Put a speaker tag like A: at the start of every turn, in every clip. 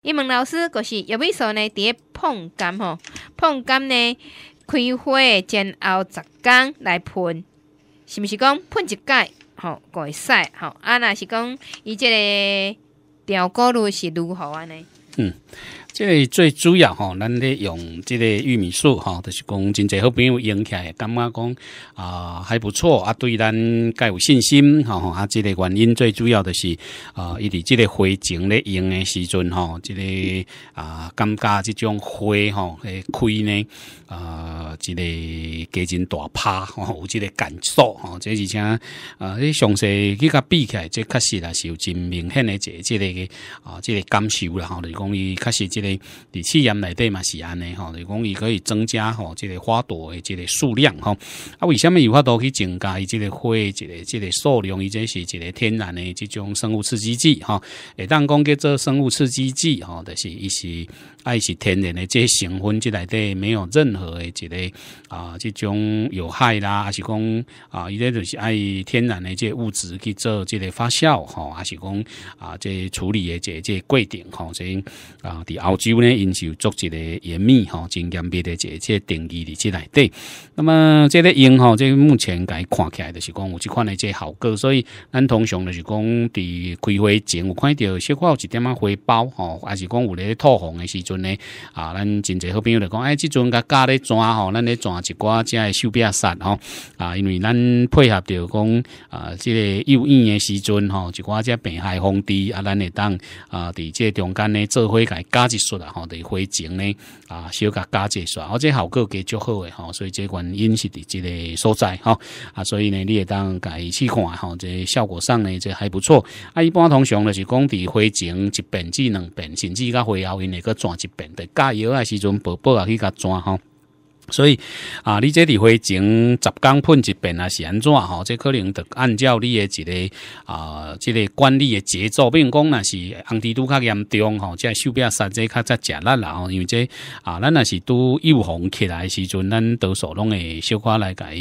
A: 伊问老师，就是叶米素呢？咧碰柑吼，碰柑呢？开花前后十天来喷，是毋是讲喷一盖？吼，过使吼？啊，若是讲伊即个调高路是如何安尼？嗯。即最主要吼，咱咧用即个玉米素吼，就是讲真济好朋友用起来，感觉讲啊还不错啊，对咱较有信心吼。啊，即个原因最主要的是啊，伊伫即个花种咧用诶时阵吼，即个啊感觉即种花吼会开呢啊，即个加真大趴吼，有即个感受吼，即而且啊，你详细去甲比起来，即确实也是有真明显诶一即个啊，即个感受啦吼，就讲伊确实即个。伫试验内底嘛是安尼吼，就讲伊可以增加吼这个花朵的这个数量吼。啊，为什么有法多去增加伊这个花这个这个数量？伊则是一个天然的这种生物刺激剂吼。诶，当讲叫做生物刺激剂吼，都是伊是爱是天然的，即成分即内底没有任何的即个啊，这种有害啦，还是讲啊，伊咧就是爱天然的这物质去做这个发酵吼，还是讲啊，即处理的这这规定吼，所以啊，伫澳。就呢，因就做一个严密吼，密量一个这这定义的这内底。那么这个因哈，这目前该看起来就是讲，有这款的这效果，所以咱通常就是讲，伫开花前有看到小块有一点啊花苞吼，还是讲有咧吐红的时阵呢啊，咱真济好朋友就讲，哎，这阵个加咧转吼，咱咧转一寡即的手壁伞吼啊，因为咱配合着讲啊，这个有雨的时阵吼，一寡即个病害防治啊，咱会当啊，伫这中间呢做伙改加起。刷啦，吼，对灰尘呢，啊，小加加几刷，而且效果给足好诶，吼，所以这款因是伫即个所在，哈，啊，所以呢，你也当家试看，哈，即效果上呢，即还不错，啊，一般通常呢是讲伫灰尘一遍至两遍，甚至加灰后因那个砖一遍，得加油啊时阵，宝宝啊去加砖，哈。所以，啊，你这里会整十缸喷一遍啊是安怎？吼？这可能得按照你诶一个啊，这个管理诶节奏，比如讲那是红地都较严重，吼，即手边实际较在食力啦。因为即啊，咱那是都又红起来时阵，咱多数拢会小可来改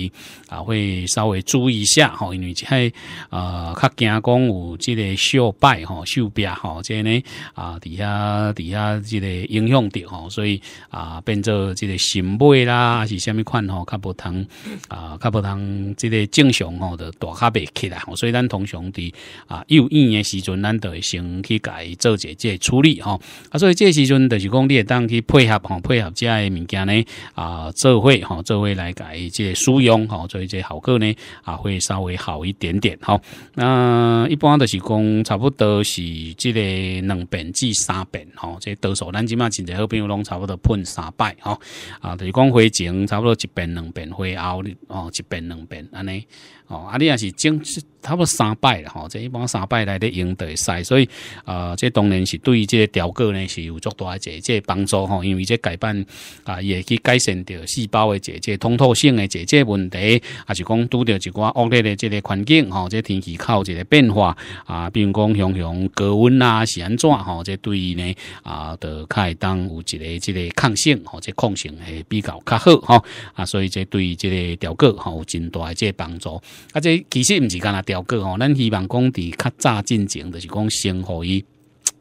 A: 啊，会稍微注意下，吼，因为即系啊，较惊讲有即个小败，吼，锈边，吼，即呢啊，底下底下即个影响吼，所以啊，变做即个新霉啦。啊，是虾米款吼？较无通啊？较无通即个正常吼的，大卡袂起来吼。所以咱通常伫啊幼院的时阵，咱会先去改做一个处理吼。啊，所以这时阵就是讲，你当去配合吼，配合家的物件呢啊，做会吼，做会来改这使用吼，做即个效果呢啊，会稍微好一点点吼。那一般就是讲，差不多是即个两遍至三遍吼，即多数咱即码真侪好朋友拢差不多喷三摆吼啊，就是讲会。种差不多一遍两遍，花后哦，一遍两遍安尼哦，啊你也是种差不多三摆了吼，这一般三摆来用赢会使。所以啊，这当然是对于这调个呢是有大多一这帮助吼，因为这改版啊，也去改善着细胞的这这通透性的这问题，啊，是讲拄着一寡恶劣的这个环境吼，这天气靠一个变化啊，比如讲像像高温啊是安怎吼，这对于呢啊的开当有一个这个抗性吼，这抗性会比较抗。好吼啊，所以这对这个调个吼有真大这帮助啊。这其实唔是干那调个吼，咱希望讲伫较早进行的是讲先互伊，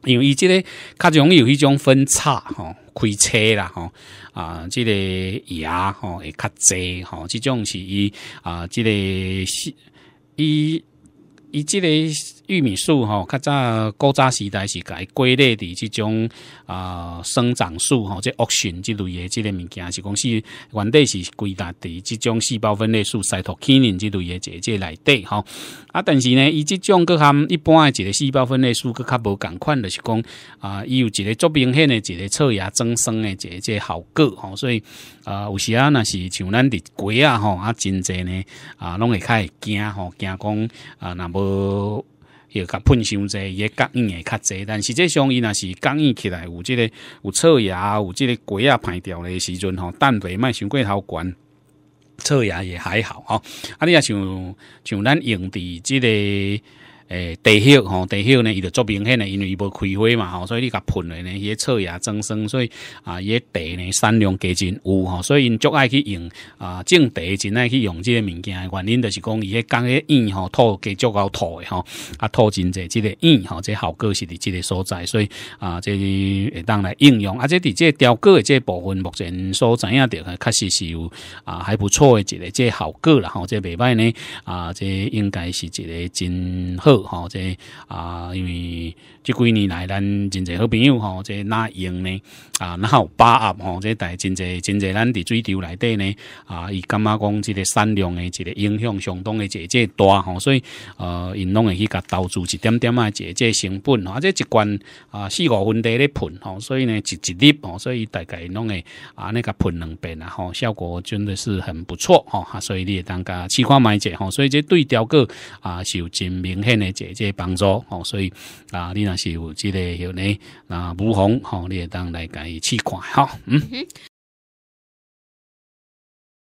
A: 因为伊这个较容易有一种分叉吼。开车啦吼啊，这个牙吼会较侪，吼，这种是伊啊，这个是伊伊这个。玉米树吼，较早古早时代是伊归类的这种啊生长树吼，即恶选之类的这类物件是讲是原底是归纳的这种细胞分裂素、细胞器磷之类的这个来底吼。啊，但是呢，伊这种佮较一般的一个细胞分裂素佮较无同款的是讲啊，伊有一个足明显的一个侧芽增生的，一个这效果吼，所以啊，有时啊，那是像咱的鸡啊吼啊真济呢啊，拢会较会惊吼，惊讲啊，那无。又甲喷伤伊也感应会较侪。但实际上伊若是感应起来，有即个有错牙，有即个骨啊排掉的时阵吼，蛋白麦伤过头悬。错牙也还好吼。啊，你啊像像咱用伫即个。诶，地叶吼，地叶呢，伊就足明显呢，因为伊无开花嘛吼，所以你甲喷咧呢，伊草芽增生，所以啊，伊个地呢，产量加真有吼，所以因足爱去用啊，种地真爱去用这个物件，原因就是讲伊个讲个硬吼土，加足够土的吼，啊，土真济，这个硬吼，这效果是伫这个所在，所以啊，这当来应用，啊，且伫这雕刻的这部分目前所知影着确实是有啊，还不错的一个这效果啦，吼，这袂歹呢，啊，这应该是一个真好。吼，这啊，因为即几年来，咱真侪好朋友吼，这那用呢啊，然有把握吼，这代真侪真侪，咱伫水头内底呢啊，伊感觉讲即个产量诶，一个影响相当诶，一个大吼，所以呃，因拢会去甲投资一点点啊，一这成本啊，这一罐啊四五分地咧喷吼，所以呢，一一粒吼，所以大概弄会啊那个喷两遍啊吼，效果真的是很不错吼，所以你会当家试看买者吼，所以这对调个啊，是有真明显的。姐姐帮助，吼，所以啊，你若是有这个叫呢，那武行，吼，你也当来介试看，哦，嗯。